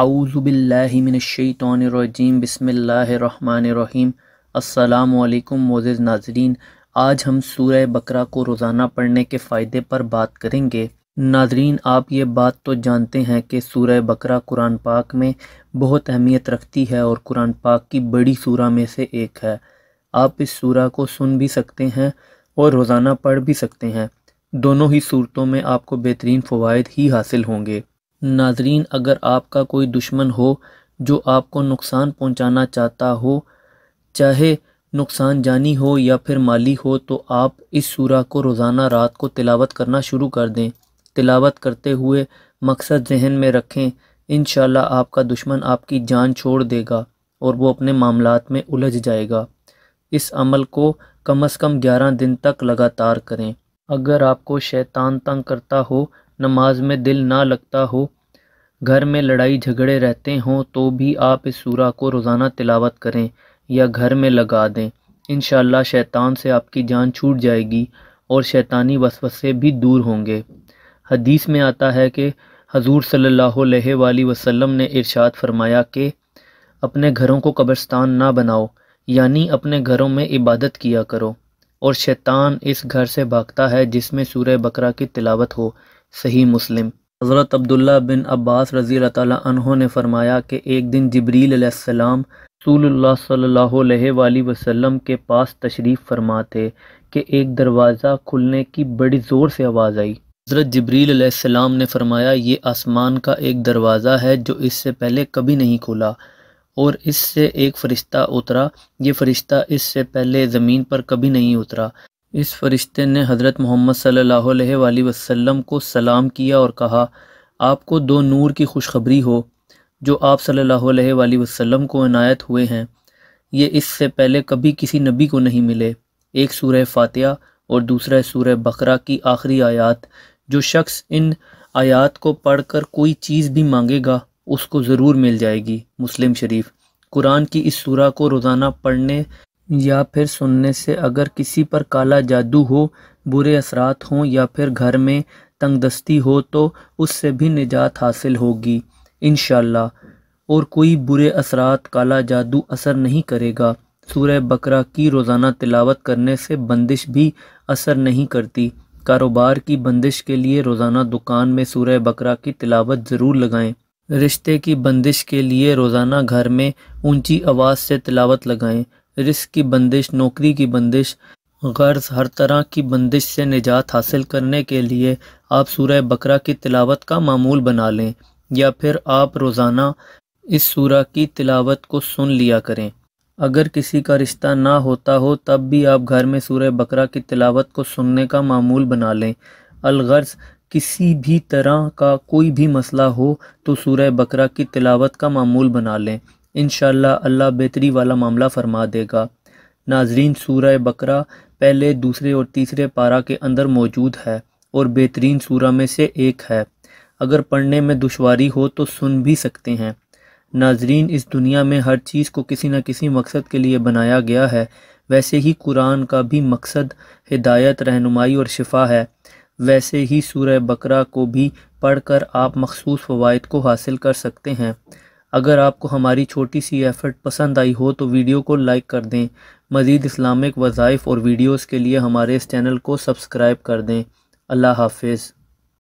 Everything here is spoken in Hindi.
आउज़ुबिल्लिमिनशैतरजीम बसमीम अल्लाम मोज़ नाजरीन आज हम सूर्य बकरा को रोज़ाना पढ़ने के फ़ायदे पर बात करेंगे नाजरीन आप ये बात तो जानते हैं कि सूर्य बकरा कुरान पाक में बहुत अहमियत रखती है और कुरान पाक की बड़ी सूरा में से एक है आप इस सूरा को सुन भी सकते हैं और रोज़ाना पढ़ भी सकते हैं दोनों ही सूरतों में आपको बेहतरीन फ़वाद ही हासिल होंगे नाजरीन अगर आपका कोई दुश्मन हो जो आपको नुकसान पहुंचाना चाहता हो चाहे नुकसान जानी हो या फिर माली हो तो आप इस सूरा को रोज़ाना रात को तिलावत करना शुरू कर दें तिलावत करते हुए मकसद जहन में रखें इन आपका दुश्मन आपकी जान छोड़ देगा और वो अपने मामलों में उलझ जाएगा इस अमल को कम अज़ कम ग्यारह दिन तक लगातार करें अगर आपको शैतान तंग करता हो नमाज में दिल ना लगता हो घर में लड़ाई झगड़े रहते हों तो भी आप इस सूरा को रोज़ाना तिलावत करें या घर में लगा दें इन शैतान से आपकी जान छूट जाएगी और शैतानी वसवसे भी दूर होंगे हदीस में आता है कि हजूर सल्ला वसलम ने इरशाद फरमाया कि अपने घरों को कब्रस्तान ना बनाओ यानी अपने घरों में इबादत किया करो और शैतान इस घर से भागता है जिसमें सूर्य बकरा की तिलावत हो सही मुस्लिम हज़रत अब्दुल्ला बिन अब्बास रज़ी तहों ने फ़रमाया कि एक दिन जबरीलम रसूलुल्लाह सल्लल्लाहु के पास तशरीफ़ फरमा थे कि एक दरवाज़ा खुलने की बड़ी ज़ोर से आवाज़ आई हज़रत जबरीलम ने फ़रमाया ये आसमान का एक दरवाज़ा है जो इससे पहले कभी नहीं खुला और इससे एक फ़रिश्ता उतरा ये फ़रिश्ता इससे पहले ज़मीन पर कभी नहीं उतरा इस फरिश्ते ने हज़रत मोहम्मद सल्लल्लाहु अलैहि वसल्लम को सलाम किया और कहा आपको दो नूर की खुशखबरी हो जो आप सल्लल्लाहु अलैहि वसल्लम को इनायत हुए हैं ये इससे पहले कभी किसी नबी को नहीं मिले एक सूरह फातिहा और दूसरा सूरह बकरा की आखिरी आयत जो शख्स इन आयत को पढ़कर कोई चीज़ भी मांगेगा उसको ज़रूर मिल जाएगी मुस्लिम शरीफ कुरान की इस सूरह को रोज़ाना पढ़ने या फिर सुनने से अगर किसी पर काला जादू हो बुरे असरात हों या फिर घर में तंगदस्ती हो तो उससे भी निजात हासिल होगी इन और कोई बुरे असरात काला जादू असर नहीं करेगा सूर्य बकरा की रोज़ाना तिलावत करने से बंदिश भी असर नहीं करती कारोबार की बंदिश के लिए रोज़ाना दुकान में सूर्य बकरा की तिलावत ज़रूर लगाएं रिश्ते की बंदिश के लिए रोज़ाना घर में ऊंची आवाज़ से तिलावत लगाएं रिस्क की बंदिश नौकरी की बंदिश गर्ज हर तरह की बंदिश से निजात हासिल करने के लिए आप सूर्य बकरा की तिलावत का मामूल बना लें या फिर आप रोज़ाना इस सूरा की तिलावत को सुन लिया करें अगर किसी का रिश्ता ना होता हो तब भी आप घर में सूर्य बकरा की तिलावत को सुनने का मामूल बना लें अलगर्ज किसी भी तरह का कोई भी मसला हो तो सूर्य बकरा की तिलावत का मामूल बना लें इन अल्लाह बेहतरी वाला मामला फरमा देगा नाजरीन सूर बकरा पहले दूसरे और तीसरे पारा के अंदर मौजूद है और बेहतरीन सूरह में से एक है अगर पढ़ने में दुशारी हो तो सुन भी सकते हैं नाजरीन इस दुनिया में हर चीज़ को किसी न किसी मकसद के लिए बनाया गया है वैसे ही कुरान का भी मकसद हिदायत रहनुमाई और शिफा है वैसे ही सूर बकरा को भी पढ़कर आप मखसूस फ़वाद को हासिल कर सकते हैं अगर आपको हमारी छोटी सी एफ़र्ट पसंद आई हो तो वीडियो को लाइक कर दें मज़ीद इस्लामिक वज़ाइफ़ और वीडियोज़ के लिए हमारे इस चैनल को सब्सक्राइब कर दें अल्लाह हाफिज़